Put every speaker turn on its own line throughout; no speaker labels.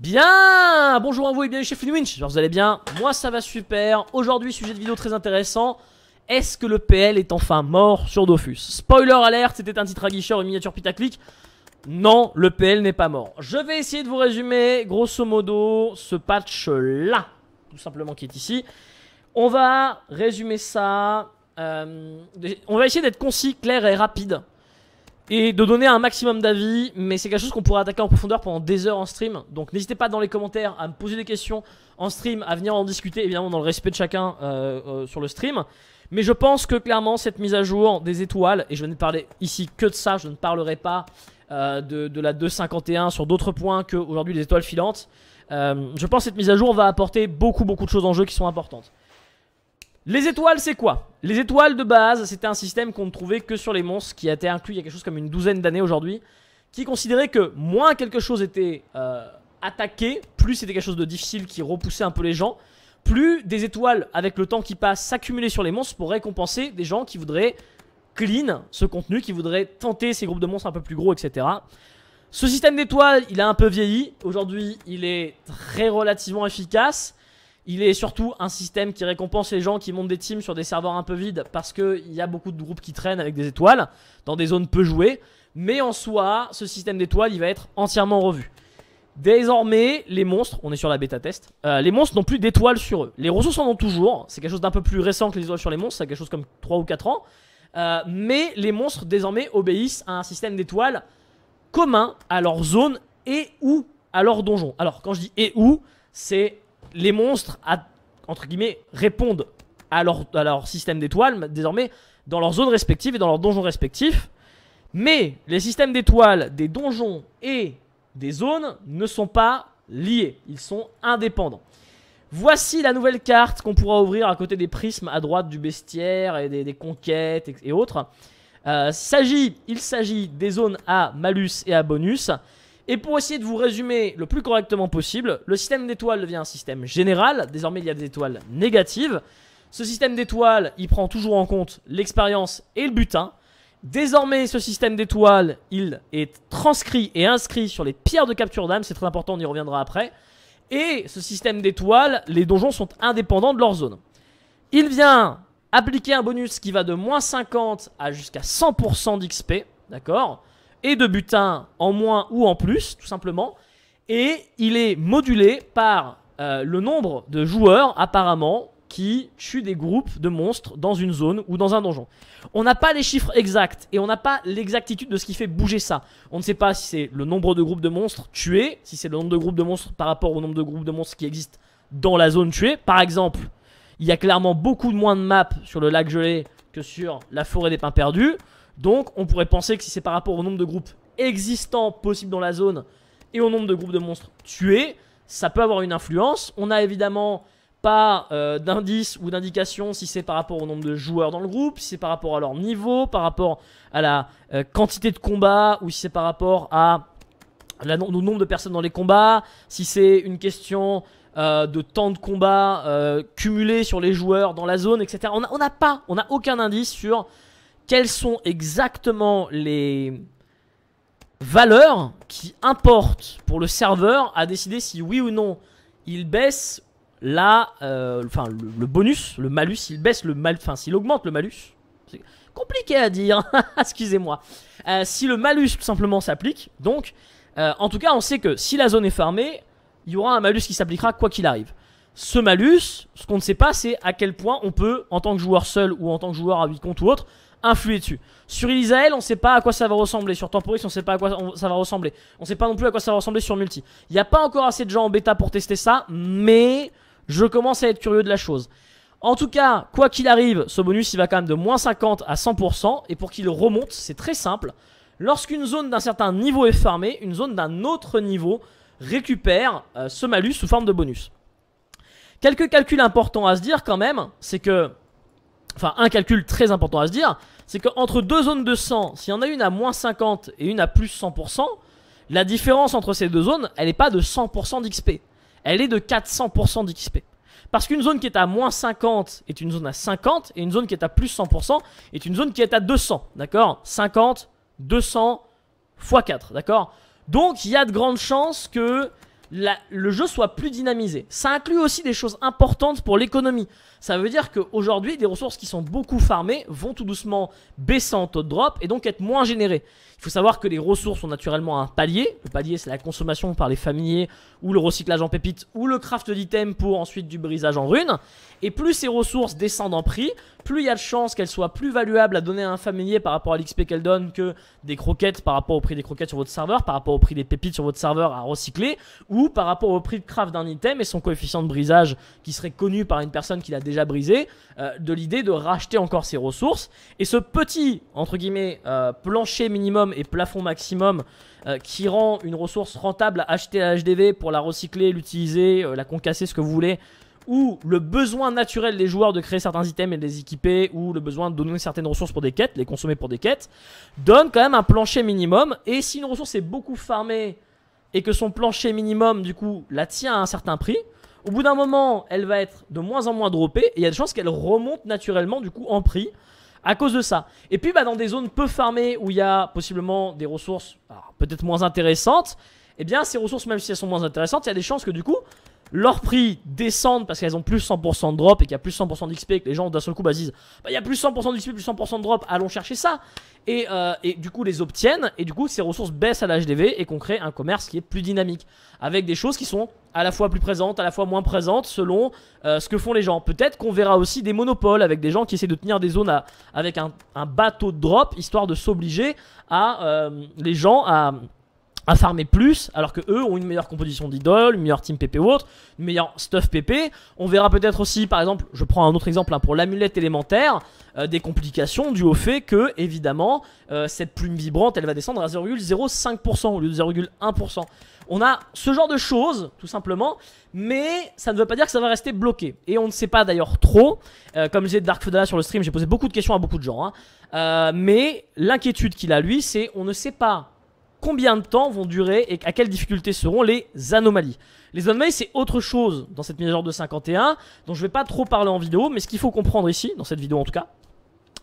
Bien Bonjour à vous et bienvenue chez Finwinch, j'espère vous allez bien, moi ça va super, aujourd'hui sujet de vidéo très intéressant, est-ce que le PL est enfin mort sur Dofus Spoiler alerte, c'était un titre aguicheur, une miniature pitaclic. non, le PL n'est pas mort. Je vais essayer de vous résumer, grosso modo, ce patch là, tout simplement qui est ici. On va résumer ça, euh, on va essayer d'être concis, clair et rapide et de donner un maximum d'avis. Mais c'est quelque chose qu'on pourrait attaquer en profondeur pendant des heures en stream. Donc n'hésitez pas dans les commentaires à me poser des questions en stream, à venir en discuter, évidemment dans le respect de chacun euh, euh, sur le stream. Mais je pense que clairement cette mise à jour des étoiles, et je ne parler ici que de ça, je ne parlerai pas euh, de, de, la 2.51 sur d'autres points qu'aujourd'hui aujourd'hui les étoiles filantes. je pense que cette mise à jour va apporter beaucoup beaucoup de choses en jeu qui sont importantes. Les étoiles, c'est quoi Les étoiles de base, c'était un système qu'on ne trouvait que sur les monstres, qui a été inclus il y a quelque chose comme une douzaine d'années aujourd'hui, qui considérait que moins quelque chose était euh, attaqué, plus c'était quelque chose de difficile qui repoussait un peu les gens, plus des étoiles, avec le temps qui passe, s'accumulaient sur les monstres pour récompenser des gens qui voudraient clean ce contenu, qui voudraient tenter ces groupes de monstres un peu plus gros, etc. Ce système d'étoiles, il a un peu vieilli. Aujourd'hui, il est très relativement efficace. Il est surtout un système qui récompense les gens qui montent des teams sur des serveurs un peu vides parce qu'il y a beaucoup de groupes qui traînent avec des étoiles dans des zones peu jouées. Mais en soi, ce système d'étoiles, il va être entièrement revu. Désormais, les monstres, on est sur la bêta test, euh, les monstres n'ont plus d'étoiles sur eux. Les ressources en ont toujours, c'est quelque chose d'un peu plus récent que les étoiles sur les monstres, c'est quelque chose comme 3 ou 4 ans. Euh, mais les monstres désormais obéissent à un système d'étoiles commun à leur zone et ou à leur donjon. Alors quand je dis et ou, c'est les monstres, entre guillemets, répondent à leur, système d'étoiles désormais dans leurs zones respectives et dans leurs donjons respectifs. Mais les systèmes d'étoiles, des donjons et des zones ne sont pas liés, ils sont indépendants. Voici la nouvelle carte qu'on pourra ouvrir à côté des prismes à droite du bestiaire et des, conquêtes et, autres. Euh, il s'agit des zones à malus et à bonus. Et pour essayer de vous résumer le plus correctement possible, le système d'étoiles devient un système général. Désormais, il y a des étoiles négatives. Ce système d'étoiles, il prend toujours en compte l'expérience et le butin. Désormais, ce système d'étoiles, il est transcrit et inscrit sur les pierres de capture d'âme. C'est très important, on y reviendra après. Et ce système d'étoiles, les donjons sont indépendants de leur zone. Il vient appliquer un bonus qui va de moins 50 à jusqu'à 100% d'XP. D'accord et de butin en moins ou en plus, tout simplement. Et il est modulé par euh, le nombre de joueurs, apparemment, qui tuent des groupes de monstres dans une zone ou dans un donjon. On n'a pas les chiffres exacts et on n'a pas l'exactitude de ce qui fait bouger ça. On ne sait pas si c'est le nombre de groupes de monstres tués, si c'est le nombre de groupes de monstres par rapport au nombre de groupes de monstres qui existent dans la zone tuée. Par exemple, il y a clairement beaucoup moins de maps sur le lac gelé que sur la forêt des pins perdus. Donc on pourrait penser que si c'est par rapport au nombre de groupes existants possibles dans la zone et au nombre de groupes de monstres tués, ça peut avoir une influence. On n'a évidemment pas euh, d'indice ou d'indication si c'est par rapport au nombre de joueurs dans le groupe, si c'est par rapport à leur niveau, par rapport à la euh, quantité de combat, ou si c'est par rapport au nombre de personnes dans les combats, si c'est une question euh, de temps de combat cumulé sur les joueurs dans la zone, etc. On n'a pas, on n'a aucun indice sur quelles sont exactement les valeurs qui importent pour le serveur à décider si oui ou non il baisse la, euh, enfin, le, bonus, le malus, il baisse le mal, enfin s'il augmente le malus. C'est compliqué à dire, excusez-moi. Euh, si le malus tout simplement s'applique, donc, euh, en tout cas, on sait que si la zone est farmée, il y aura un malus qui s'appliquera quoi qu'il arrive. Ce malus, ce qu'on ne sait pas, c'est à quel point on peut, en tant que joueur seul ou en tant que joueur à 8 comptes ou autre, influer dessus. Sur Elisael, on sait pas à quoi ça va ressembler. Sur Temporis, on sait pas à quoi ça va ressembler. On sait pas non plus à quoi ça va ressembler sur Multi. Il n'y a pas encore assez de gens en bêta pour tester ça, mais je commence à être curieux de la chose. En tout cas, quoi qu'il arrive, ce bonus il va quand même de moins 50 à 100%. Et pour qu'il remonte, c'est très simple. Lorsqu'une zone d'un certain niveau est farmée, une zone d'un autre niveau récupère euh, ce malus sous forme de bonus. Quelques calculs importants à se dire quand même, c'est que enfin un calcul très important à se dire, c'est qu'entre deux zones de 100, s'il y en a une à moins 50 et une à plus 100%, la différence entre ces deux zones, elle n'est pas de 100% d'XP, elle est de 400% d'XP. Parce qu'une zone qui est à moins 50 est une zone à 50, et une zone qui est à plus 100% est une zone qui est à 200, d'accord 50, 200, x 4, d'accord Donc il y a de grandes chances que le jeu soit plus dynamisé. Ça inclut aussi des choses importantes pour l'économie. Ça veut dire qu'aujourd'hui, des ressources qui sont beaucoup farmées vont tout doucement baisser en taux de drop et donc être moins générées. Il faut savoir que les ressources ont naturellement un palier. Le palier, c'est la consommation par les familiers ou le recyclage en pépites ou le craft d'items pour ensuite du brisage en runes. Et plus ces ressources descendent en prix, plus il y a de chances qu'elle soit plus valuable à donner à un familier par rapport à l'XP qu'elle donne que des croquettes par rapport au prix des croquettes sur votre serveur, par rapport au prix des pépites sur votre serveur à recycler, ou par rapport au prix de craft d'un item et son coefficient de brisage qui serait connu par une personne qui l'a déjà brisé, euh, de l'idée de racheter encore ses ressources. Et ce petit, entre guillemets, euh, plancher minimum et plafond maximum euh, qui rend une ressource rentable à acheter à HDV pour la recycler, l'utiliser, la concasser, ce que vous voulez, ou le besoin naturel des joueurs de créer certains items et de les équiper, ou le besoin de donner certaines ressources pour des quêtes, les consommer pour des quêtes, donne quand même un plancher minimum. Et si une ressource est beaucoup farmée et que son plancher minimum, du coup, la tient à un certain prix, au bout d'un moment, elle va être de moins en moins droppée et il y a des chances qu'elle remonte naturellement, du coup, en prix à cause de ça. Et puis, bah, dans des zones peu farmées où il y a possiblement des ressources peut-être moins intéressantes, eh bien, ces ressources, même si elles sont moins intéressantes, il y a des chances que du coup, leurs prix descendent parce qu'elles ont plus 100% de drop et qu'il y a plus 100% d'XP et que les gens d'un seul coup bah, disent bah, il y a plus 100% d'XP, plus 100% de drop, allons chercher ça. Et, euh, et, du coup, les obtiennent et du coup, ces ressources baissent à l'HDV et qu'on crée un commerce qui est plus dynamique avec des choses qui sont à la fois plus présentes, à la fois moins présentes selon euh, ce que font les gens. Peut-être qu'on verra aussi des monopoles avec des gens qui essaient de tenir des zones à, avec un, un bateau de drop histoire de s'obliger à euh, les gens à à farmer plus, alors que eux ont une meilleure composition d'idoles, une meilleure team PP ou autre, une meilleure stuff PP. On verra peut-être aussi, par exemple, je prends un autre exemple hein, pour l'amulette élémentaire, euh, des complications dues au fait que, évidemment, euh, cette plume vibrante, elle va descendre à 0,05% au lieu de 0,1%. On a ce genre de choses, tout simplement, mais ça ne veut pas dire que ça va rester bloqué. Et on ne sait pas d'ailleurs trop, euh, comme j'ai Dark Fodala sur le stream, j'ai posé beaucoup de questions à beaucoup de gens, hein. mais l'inquiétude qu'il a lui, c'est on ne sait pas combien de temps vont durer et à quelle difficulté seront les anomalies. Les anomalies, c'est autre chose dans cette mise à jour de 51, dont je ne vais pas trop parler en vidéo, mais ce qu'il faut comprendre ici, dans cette vidéo en tout cas,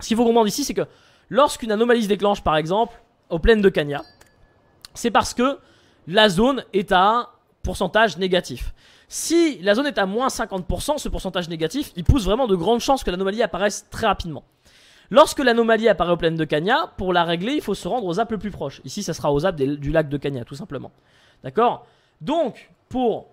ce qu'il faut comprendre ici, c'est que lorsqu'une anomalie se déclenche, par exemple, aux plaines de Cagna, c'est parce que la zone est à pourcentage négatif. Si la zone est à moins 50%, ce pourcentage négatif, il pousse vraiment de grandes chances que l'anomalie apparaisse très rapidement. Lorsque l'anomalie apparaît aux plaines de Cagna, pour la régler, il faut se rendre aux apps le plus proche. Ici, ça sera aux apps du lac de Cagna, tout simplement. D'accord Donc, pour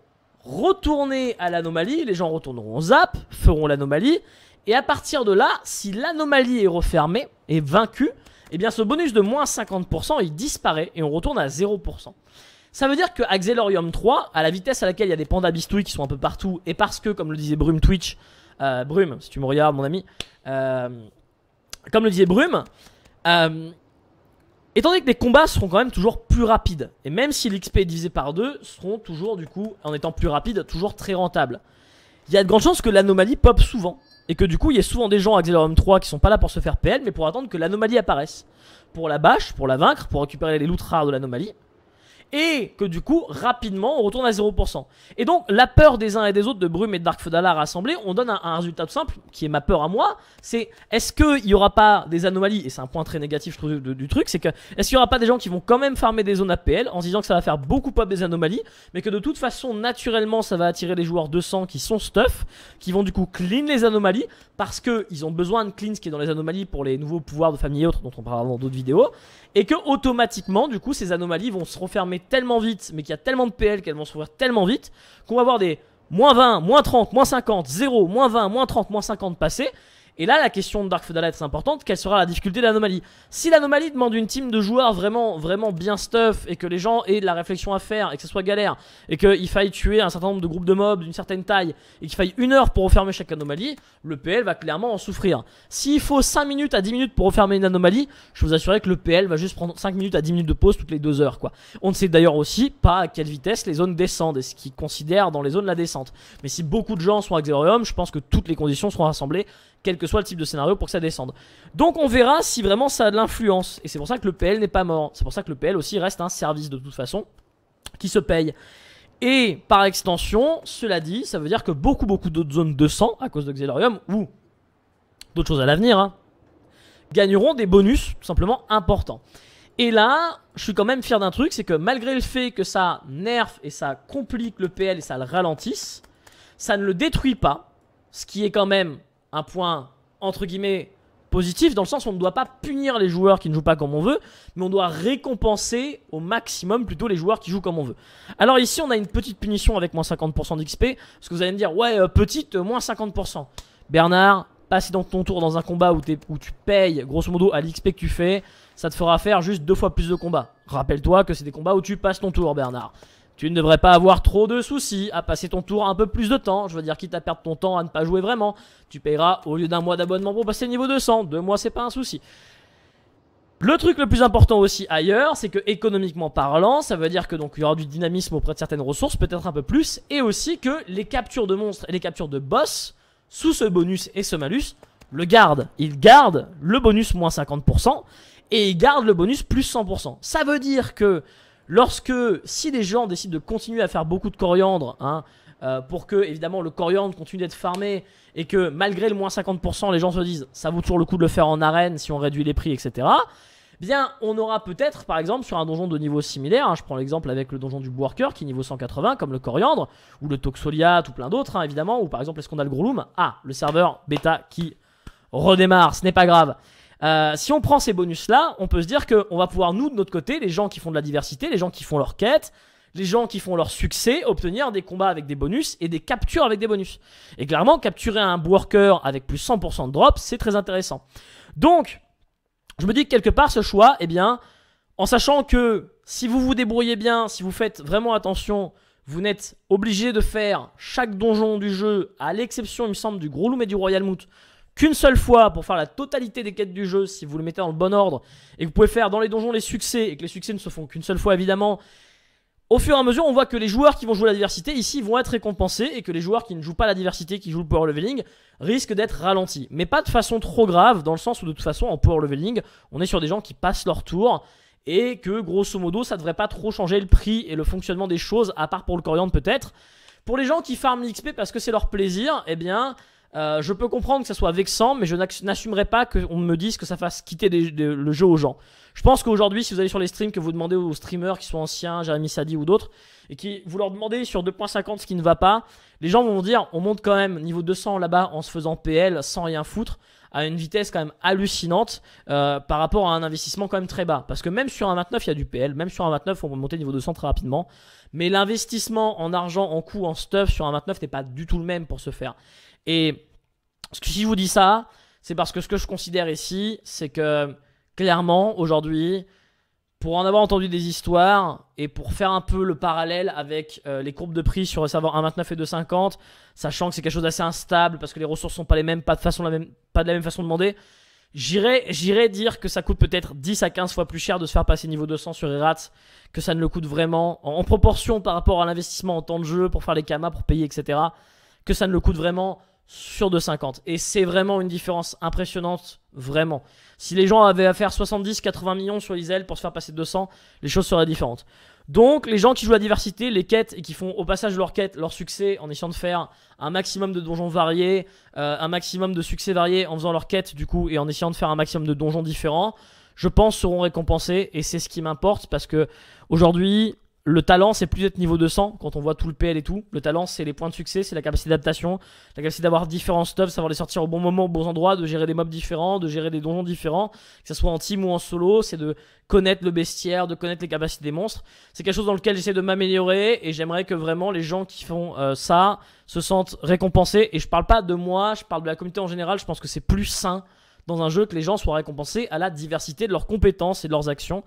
retourner à l'anomalie, les gens retourneront aux apps, feront l'anomalie, et à partir de là, si l'anomalie est refermée, est vaincue, eh bien ce bonus de moins 50%, il disparaît, et on retourne à 0%. Ça veut dire que Axelorium 3, à la vitesse à laquelle il y a des pandas bistouilles qui sont un peu partout, et parce que, comme le disait Brume Twitch, euh, Brum, Brume, si tu me regardes, mon ami, euh, comme le disait Brume, euh, étant donné que les combats seront quand même toujours plus rapides, et même si l'XP est divisé par deux, seront toujours, du coup, en étant plus rapides, toujours très rentables. Il y a de grandes chances que l'anomalie pop souvent, et que du coup, il y ait souvent des gens à Xelorum 3 qui sont pas là pour se faire PL, mais pour attendre que l'anomalie apparaisse. Pour la bâche, pour la vaincre, pour récupérer les loot rares de l'anomalie et que du coup, rapidement, on retourne à 0%. Et donc, la peur des uns et des autres de Brume et de Dark Fodala rassemblés, on donne un, résultat tout simple, qui est ma peur à moi, c'est est-ce qu'il n'y aura pas des anomalies, et c'est un point très négatif je trouve, du, truc, c'est que est-ce qu'il n'y aura pas des gens qui vont quand même farmer des zones APL en se disant que ça va faire beaucoup pas des anomalies, mais que de toute façon, naturellement, ça va attirer les joueurs 200 qui sont stuff, qui vont du coup clean les anomalies, parce qu'ils ont besoin de clean ce qui est dans les anomalies pour les nouveaux pouvoirs de famille et autres, dont on parlera dans d'autres vidéos, et que automatiquement, du coup, ces anomalies vont se refermer tellement vite, mais qu'il y a tellement de PL qu'elles vont se s'ouvrir tellement vite, qu'on va avoir des moins 20, moins 30, moins 50, 0, moins 20, moins 30, moins 50 passés. Et là, la question de Dark Fedalette c'est importante. Quelle sera la difficulté de l'anomalie Si l'anomalie demande une team de joueurs vraiment, vraiment bien stuff et que les gens aient de la réflexion à faire et que ce soit galère et qu'il faille tuer un certain nombre de groupes de mobs d'une certaine taille et qu'il faille une heure pour refermer chaque anomalie, le PL va clairement en souffrir. S'il faut 5 minutes à 10 minutes pour refermer une anomalie, je vous assure que le PL va juste prendre 5 minutes à 10 minutes de pause toutes les 2 heures. Quoi. On ne sait d'ailleurs aussi pas à quelle vitesse les zones descendent et ce qu'ils considèrent dans les zones la descente. Mais si beaucoup de gens sont à Xerorium, je pense que toutes les conditions seront rassemblées, soit le type de scénario pour que ça descende. Donc on verra si vraiment ça a de l'influence. Et c'est pour ça que le PL n'est pas mort. C'est pour ça que le PL aussi reste un service de toute façon qui se paye. Et par extension, cela dit, ça veut dire que beaucoup beaucoup d'autres zones de sang à cause de Xelorium ou d'autres choses à l'avenir hein, gagneront des bonus tout simplement importants. Et là, je suis quand même fier d'un truc, c'est que malgré le fait que ça nerf et ça complique le PL et ça le ralentisse, ça ne le détruit pas, ce qui est quand même un point entre guillemets, positif, dans le sens où on ne doit pas punir les joueurs qui ne jouent pas comme on veut, mais on doit récompenser au maximum plutôt les joueurs qui jouent comme on veut. Alors ici, on a une petite punition avec moins 50% d'XP, parce que vous allez me dire, ouais, euh, petite, euh, moins 50%. Bernard, passe donc ton tour dans un combat où, où tu payes, grosso modo, à l'XP que tu fais, ça te fera faire juste deux fois plus de combats. Rappelle-toi que c'est des combats où tu passes ton tour, Bernard. Tu ne devrais pas avoir trop de soucis à passer ton tour un peu plus de temps. Je veux dire, quitte à perdre ton temps à ne pas jouer vraiment, tu payeras au lieu d'un mois d'abonnement pour passer niveau 200. Deux mois, c'est pas un souci. Le truc le plus important aussi ailleurs, c'est que économiquement parlant, ça veut dire que donc il y aura du dynamisme auprès de certaines ressources, peut-être un peu plus, et aussi que les captures de monstres et les captures de boss, sous ce bonus et ce malus, le gardent. Ils gardent le bonus moins 50%, et ils gardent le bonus plus 100%. Ça veut dire que Lorsque, si des gens décident de continuer à faire beaucoup de coriandre, hein, euh, pour que évidemment le coriandre continue d'être farmé et que malgré le moins 50%, les gens se disent ça vaut toujours le coup de le faire en arène si on réduit les prix, etc. Bien, on aura peut-être, par exemple, sur un donjon de niveau similaire, hein, je prends l'exemple avec le donjon du worker qui est niveau 180, comme le Coriandre, ou le Toxoliat, ou plein d'autres, hein, évidemment, ou par exemple, est-ce qu'on a le Groloom Ah, le serveur bêta qui redémarre, ce n'est pas grave. Euh, si on prend ces bonus-là, on peut se dire qu'on va pouvoir, nous, de notre côté, les gens qui font de la diversité, les gens qui font leur quête, les gens qui font leur succès, obtenir des combats avec des bonus et des captures avec des bonus. Et clairement, capturer un worker avec plus 100% de drop, c'est très intéressant. Donc, je me dis que quelque part, ce choix, eh bien, en sachant que si vous vous débrouillez bien, si vous faites vraiment attention, vous n'êtes obligé de faire chaque donjon du jeu, à l'exception, il me semble, du Gros loup et du Royal Moot, qu'une seule fois pour faire la totalité des quêtes du jeu si vous le mettez dans le bon ordre et que vous pouvez faire dans les donjons les succès et que les succès ne se font qu'une seule fois évidemment. Au fur et à mesure, on voit que les joueurs qui vont jouer la diversité ici vont être récompensés et que les joueurs qui ne jouent pas la diversité, qui jouent le power leveling, risquent d'être ralentis. Mais pas de façon trop grave, dans le sens où de toute façon, en power leveling, on est sur des gens qui passent leur tour et que grosso modo, ça devrait pas trop changer le prix et le fonctionnement des choses, à part pour le coriandre peut-être. Pour les gens qui farment l'XP parce que c'est leur plaisir, eh bien, euh, je peux comprendre que ça soit vexant, mais je n'assumerai pas qu'on me dise que ça fasse quitter le jeu aux gens. Je pense qu'aujourd'hui, si vous allez sur les streams, que vous demandez aux streamers qui sont anciens, Jérémy Sadi ou d'autres, et qui vous leur demandez sur 2.50 ce qui ne va pas, les gens vont dire on monte quand même niveau 200 là-bas en se faisant PL sans rien foutre à une vitesse quand même hallucinante euh, par rapport à un investissement quand même très bas. Parce que même sur un 29, il y a du PL, même sur un 29, on peut monter niveau 200 très rapidement. Mais l'investissement en argent, en coût, en stuff sur un 29 n'est pas du tout le même pour se faire. Et si je vous dis ça, c'est parce que ce que je considère ici, c'est que clairement, aujourd'hui, pour en avoir entendu des histoires et pour faire un peu le parallèle avec euh, les courbes de prix sur le serveur 1.29 et 2.50, sachant que c'est quelque chose d'assez instable parce que les ressources sont pas les mêmes, pas de, façon la même, pas de la même façon demandée, j'irais dire que ça coûte peut-être 10 à 15 fois plus cher de se faire passer niveau 200 sur Erats que ça ne le coûte vraiment, en, proportion par rapport à l'investissement en temps de jeu pour faire les camas, pour payer, etc., que ça ne le coûte vraiment sur 2,50. Et c'est vraiment une différence impressionnante, vraiment. Si les gens avaient à faire 70-80 millions sur les ailes pour se faire passer 200, les choses seraient différentes. Donc, les gens qui jouent la diversité, les quêtes, et qui font au passage leur quête, leur succès, en essayant de faire un maximum de donjons variés, euh, un maximum de succès variés en faisant leur quête, du coup, et en essayant de faire un maximum de donjons différents, je pense seront récompensés, et c'est ce qui m'importe, parce que aujourd'hui, le talent, c'est plus être niveau 200 quand on voit tout le PL et tout. Le talent, c'est les points de succès, c'est la capacité d'adaptation, la capacité d'avoir différents stuffs, savoir les sortir au bon moment, au bons endroits, de gérer des mobs différents, de gérer des donjons différents, que ce soit en team ou en solo. C'est de connaître le bestiaire, de connaître les capacités des monstres. C'est quelque chose dans lequel j'essaie de m'améliorer et j'aimerais que vraiment les gens qui font euh, ça se sentent récompensés. Et je parle pas de moi, je parle de la communauté en général. Je pense que c'est plus sain dans un jeu que les gens soient récompensés à la diversité de leurs compétences et de leurs actions.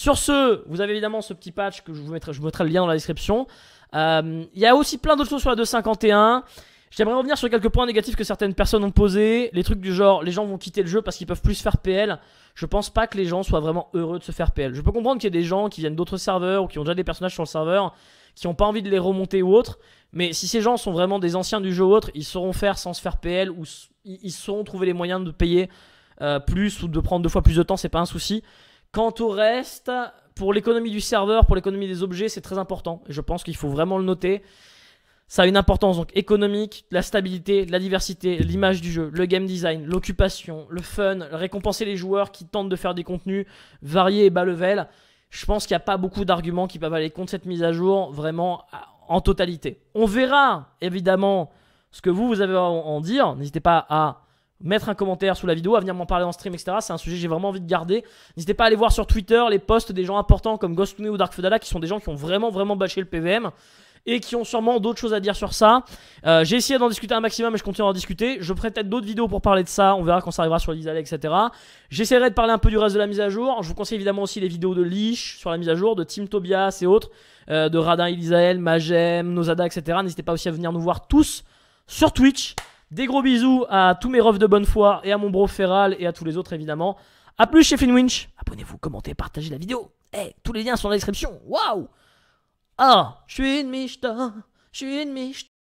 Sur ce, vous avez évidemment ce petit patch que je vous mettrai, le lien dans la description. Euh, il y a aussi plein d'autres choses sur la 251. J'aimerais revenir sur quelques points négatifs que certaines personnes ont posés. Les trucs du genre, les gens vont quitter le jeu parce qu'ils peuvent plus faire PL. Je pense pas que les gens soient vraiment heureux de se faire PL. Je peux comprendre qu'il y ait des gens qui viennent d'autres serveurs ou qui ont déjà des personnages sur le serveur, qui ont pas envie de les remonter ou autre. Mais si ces gens sont vraiment des anciens du jeu ou autre, ils sauront faire sans se faire PL ou ils sauront trouver les moyens de payer euh, plus ou de prendre deux fois plus de temps, c'est pas un souci. Quant au reste, pour l'économie du serveur, pour l'économie des objets, c'est très important. je pense qu'il faut vraiment le noter. Ça a une importance donc économique, la stabilité, la diversité, l'image du jeu, le game design, l'occupation, le fun, récompenser les joueurs qui tentent de faire des contenus variés et bas level. Je pense qu'il n'y a pas beaucoup d'arguments qui peuvent aller contre cette mise à jour, vraiment en totalité. On verra évidemment ce que vous, vous avez à en dire. N'hésitez pas à mettre un commentaire sous la vidéo, à venir m'en parler en stream, etc. C'est un sujet que j'ai vraiment envie de garder. N'hésitez pas à aller voir sur Twitter les posts des gens importants comme Ghostune ou Dark qui sont des gens qui ont vraiment, vraiment bâché le PVM et qui ont sûrement d'autres choses à dire sur ça. Euh, j'ai essayé d'en discuter un maximum et je continue en discuter. Je ferai peut-être d'autres vidéos pour parler de ça. On verra quand ça arrivera sur l'Isale, etc. J'essaierai de parler un peu du reste de la mise à jour. Je vous conseille évidemment aussi les vidéos de Lich sur la mise à jour, de Tim Tobias et autres, euh, de Radin Elisael, Majem, Nozada, etc. N'hésitez pas aussi à venir nous voir tous sur Twitch. Des gros bisous à tous mes refs de bonne foi et à mon bro Feral et à tous les autres évidemment. A plus chez Finwinch. Abonnez-vous, commentez, partagez la vidéo. Hey, eh, tous les liens sont dans la description. Waouh! Ah, je suis une michta, je suis une michta.